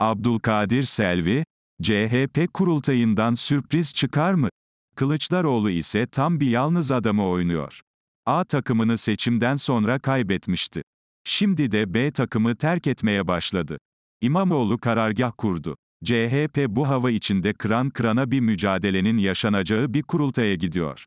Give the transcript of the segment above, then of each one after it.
Abdülkadir Selvi, CHP kurultayından sürpriz çıkar mı? Kılıçdaroğlu ise tam bir yalnız adamı oynuyor. A takımını seçimden sonra kaybetmişti. Şimdi de B takımı terk etmeye başladı. İmamoğlu karargah kurdu. CHP bu hava içinde kıran kırana bir mücadelenin yaşanacağı bir kurultaya gidiyor.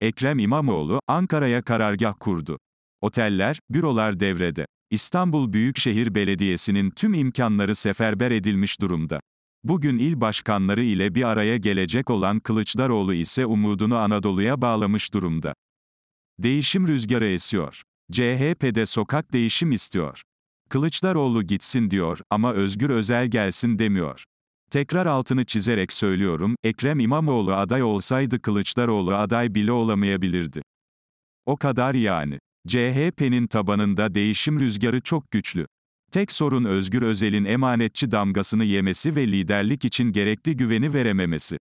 Ekrem İmamoğlu, Ankara'ya karargah kurdu. Oteller, bürolar devrede. İstanbul Büyükşehir Belediyesi'nin tüm imkanları seferber edilmiş durumda. Bugün il başkanları ile bir araya gelecek olan Kılıçdaroğlu ise umudunu Anadolu'ya bağlamış durumda. Değişim rüzgarı esiyor. CHP'de sokak değişim istiyor. Kılıçdaroğlu gitsin diyor ama Özgür Özel gelsin demiyor. Tekrar altını çizerek söylüyorum, Ekrem İmamoğlu aday olsaydı Kılıçdaroğlu aday bile olamayabilirdi. O kadar yani. CHP'nin tabanında değişim rüzgarı çok güçlü. Tek sorun Özgür Özel'in emanetçi damgasını yemesi ve liderlik için gerekli güveni verememesi.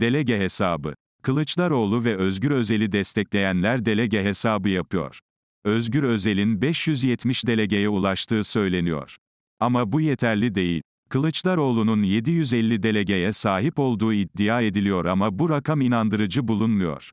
Delege hesabı. Kılıçdaroğlu ve Özgür Özel'i destekleyenler delege hesabı yapıyor. Özgür Özel'in 570 delegeye ulaştığı söyleniyor. Ama bu yeterli değil. Kılıçdaroğlu'nun 750 delegeye sahip olduğu iddia ediliyor ama bu rakam inandırıcı bulunmuyor.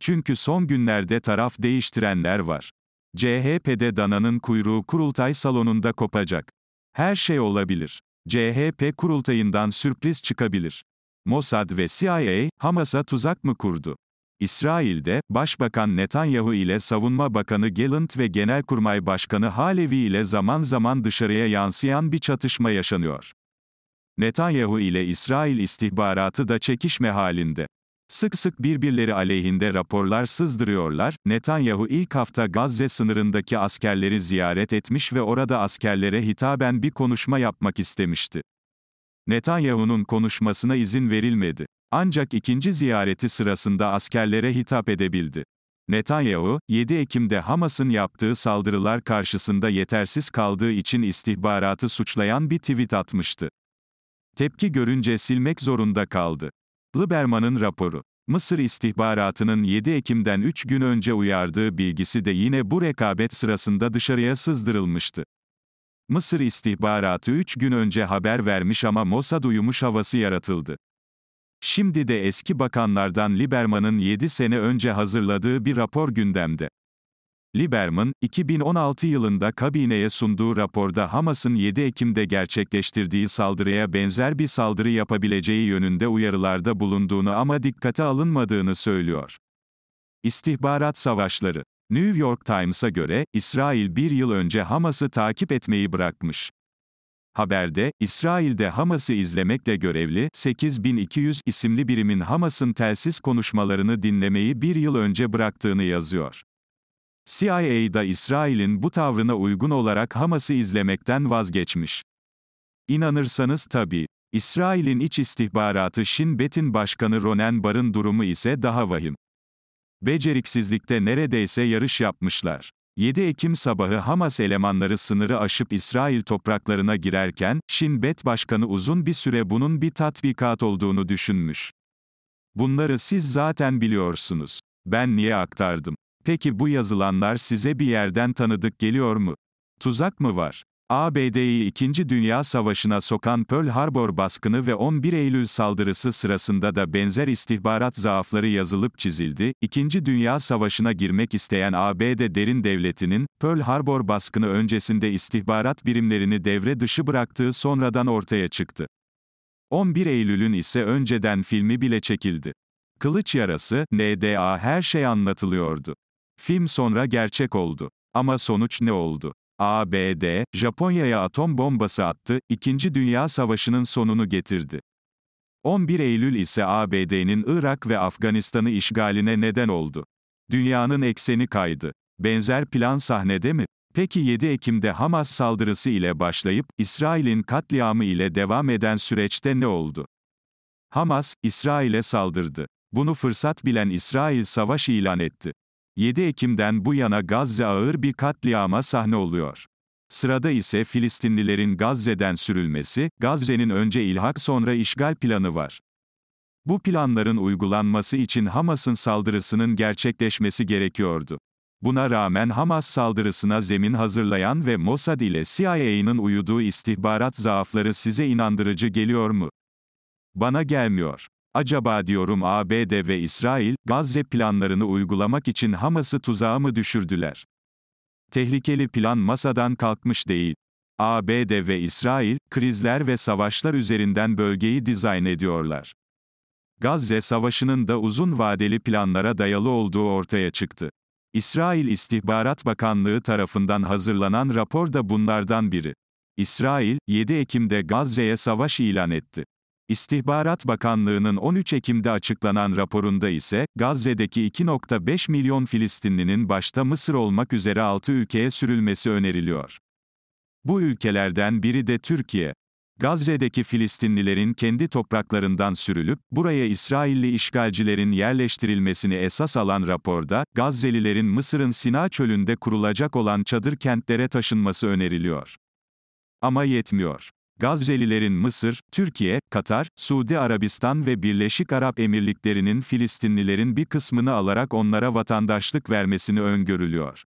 Çünkü son günlerde taraf değiştirenler var. CHP'de dananın kuyruğu kurultay salonunda kopacak. Her şey olabilir. CHP kurultayından sürpriz çıkabilir. Mossad ve CIA, Hamas'a tuzak mı kurdu? İsrail'de, Başbakan Netanyahu ile Savunma Bakanı Gallant ve Genelkurmay Başkanı Halevi ile zaman zaman dışarıya yansıyan bir çatışma yaşanıyor. Netanyahu ile İsrail istihbaratı da çekişme halinde sık sık birbirleri aleyhinde raporlar sızdırıyorlar. Netanyahu ilk hafta Gazze sınırındaki askerleri ziyaret etmiş ve orada askerlere hitaben bir konuşma yapmak istemişti. Netanyahu'nun konuşmasına izin verilmedi. Ancak ikinci ziyareti sırasında askerlere hitap edebildi. Netanyahu, 7 Ekim'de Hamas'ın yaptığı saldırılar karşısında yetersiz kaldığı için istihbaratı suçlayan bir tweet atmıştı. Tepki görünce silmek zorunda kaldı. Liberman'ın raporu. Mısır istihbaratının 7 Ekim'den 3 gün önce uyardığı bilgisi de yine bu rekabet sırasında dışarıya sızdırılmıştı. Mısır istihbaratı 3 gün önce haber vermiş ama Mossad uyumuş havası yaratıldı. Şimdi de eski bakanlardan Liberman'ın 7 sene önce hazırladığı bir rapor gündemde. Lieberman, 2016 yılında kabineye sunduğu raporda Hamas'ın 7 Ekim'de gerçekleştirdiği saldırıya benzer bir saldırı yapabileceği yönünde uyarılarda bulunduğunu ama dikkate alınmadığını söylüyor. İstihbarat savaşları New York Times'a göre, İsrail bir yıl önce Hamas'ı takip etmeyi bırakmış. Haberde, İsrail'de Hamas'ı izlemekle görevli 8200 isimli birimin Hamas'ın telsiz konuşmalarını dinlemeyi bir yıl önce bıraktığını yazıyor. CIA'da İsrail'in bu tavrına uygun olarak Hamas'ı izlemekten vazgeçmiş. İnanırsanız tabii. İsrail'in iç istihbaratı Shin Bet'in başkanı Ronen Bar'ın durumu ise daha vahim. Beceriksizlikte neredeyse yarış yapmışlar. 7 Ekim sabahı Hamas elemanları sınırı aşıp İsrail topraklarına girerken, Shin Bet Başkanı uzun bir süre bunun bir tatbikat olduğunu düşünmüş. Bunları siz zaten biliyorsunuz. Ben niye aktardım? Peki bu yazılanlar size bir yerden tanıdık geliyor mu? Tuzak mı var? ABD'yi 2. Dünya Savaşı'na sokan Pearl Harbor baskını ve 11 Eylül saldırısı sırasında da benzer istihbarat zaafları yazılıp çizildi. 2. Dünya Savaşı'na girmek isteyen ABD derin devletinin, Pearl Harbor baskını öncesinde istihbarat birimlerini devre dışı bıraktığı sonradan ortaya çıktı. 11 Eylül'ün ise önceden filmi bile çekildi. Kılıç yarası, NDA her şey anlatılıyordu. Film sonra gerçek oldu. Ama sonuç ne oldu? ABD, Japonya'ya atom bombası attı, İkinci Dünya Savaşı'nın sonunu getirdi. 11 Eylül ise ABD'nin Irak ve Afganistan'ı işgaline neden oldu. Dünyanın ekseni kaydı. Benzer plan sahnede mi? Peki 7 Ekim'de Hamas saldırısı ile başlayıp İsrail'in katliamı ile devam eden süreçte ne oldu? Hamas İsrail'e saldırdı. Bunu fırsat bilen İsrail savaş ilan etti. 7 Ekim'den bu yana Gazze ağır bir katliama sahne oluyor. Sırada ise Filistinlilerin Gazze'den sürülmesi, Gazze'nin önce ilhak sonra işgal planı var. Bu planların uygulanması için Hamas'ın saldırısının gerçekleşmesi gerekiyordu. Buna rağmen Hamas saldırısına zemin hazırlayan ve Mossad ile CIA'nın uyuduğu istihbarat zaafları size inandırıcı geliyor mu? Bana gelmiyor. Acaba diyorum ABD ve İsrail, Gazze planlarını uygulamak için Hamas'ı tuzağa mı düşürdüler? Tehlikeli plan masadan kalkmış değil. ABD ve İsrail, krizler ve savaşlar üzerinden bölgeyi dizayn ediyorlar. Gazze Savaşı'nın da uzun vadeli planlara dayalı olduğu ortaya çıktı. İsrail İstihbarat Bakanlığı tarafından hazırlanan rapor da bunlardan biri. İsrail, 7 Ekim'de Gazze'ye savaş ilan etti. İstihbarat Bakanlığı'nın 13 Ekim'de açıklanan raporunda ise, Gazze'deki 2.5 milyon Filistinlinin başta Mısır olmak üzere 6 ülkeye sürülmesi öneriliyor. Bu ülkelerden biri de Türkiye. Gazze'deki Filistinlilerin kendi topraklarından sürülüp, buraya İsrailli işgalcilerin yerleştirilmesini esas alan raporda, Gazze'lilerin Mısır'ın Sina çölünde kurulacak olan çadır kentlere taşınması öneriliyor. Ama yetmiyor. Gazze'lilerin Mısır, Türkiye, Katar, Suudi Arabistan ve Birleşik Arap Emirlikleri'nin Filistinlilerin bir kısmını alarak onlara vatandaşlık vermesini öngörülüyor.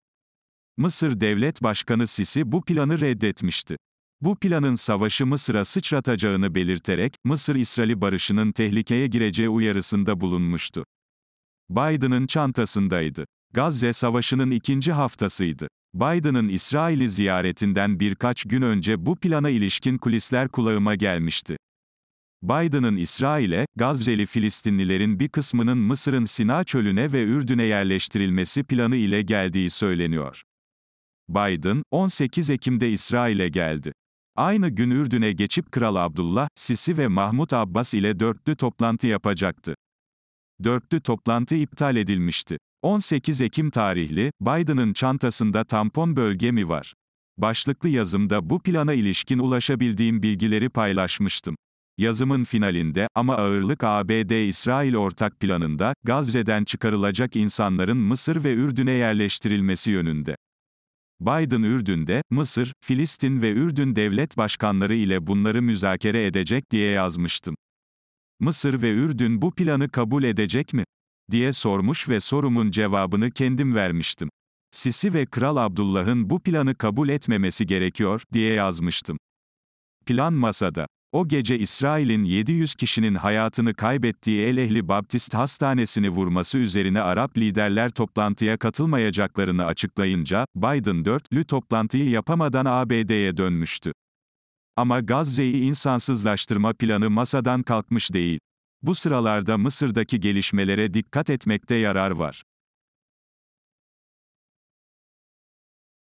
Mısır Devlet Başkanı Sisi bu planı reddetmişti. Bu planın savaşı Mısır'a sıçratacağını belirterek, Mısır-İsrail barışının tehlikeye gireceği uyarısında bulunmuştu. Biden'ın çantasındaydı. Gazze Savaşı'nın ikinci haftasıydı. Biden'ın İsrail'i ziyaretinden birkaç gün önce bu plana ilişkin kulisler kulağıma gelmişti. Biden'ın İsrail'e, Gazze'li Filistinlilerin bir kısmının Mısır'ın Sina çölüne ve Ürdün'e yerleştirilmesi planı ile geldiği söyleniyor. Biden, 18 Ekim'de İsrail'e geldi. Aynı gün Ürdün'e geçip Kral Abdullah, Sisi ve Mahmut Abbas ile dörtlü toplantı yapacaktı. Dörtlü toplantı iptal edilmişti. 18 Ekim tarihli, Biden'ın çantasında tampon bölge mi var? Başlıklı yazımda bu plana ilişkin ulaşabildiğim bilgileri paylaşmıştım. Yazımın finalinde, ama ağırlık ABD-İsrail ortak planında, Gazze'den çıkarılacak insanların Mısır ve Ürdün'e yerleştirilmesi yönünde. Biden Ürdün'de, Mısır, Filistin ve Ürdün devlet başkanları ile bunları müzakere edecek diye yazmıştım. Mısır ve Ürdün bu planı kabul edecek mi? diye sormuş ve sorumun cevabını kendim vermiştim. Sisi ve Kral Abdullah'ın bu planı kabul etmemesi gerekiyor, diye yazmıştım. Plan masada. O gece İsrail'in 700 kişinin hayatını kaybettiği El Ehli Baptist Hastanesi'ni vurması üzerine Arap liderler toplantıya katılmayacaklarını açıklayınca, Biden dörtlü toplantıyı yapamadan ABD'ye dönmüştü. Ama Gazze'yi insansızlaştırma planı masadan kalkmış değil. Bu sıralarda Mısır'daki gelişmelere dikkat etmekte yarar var.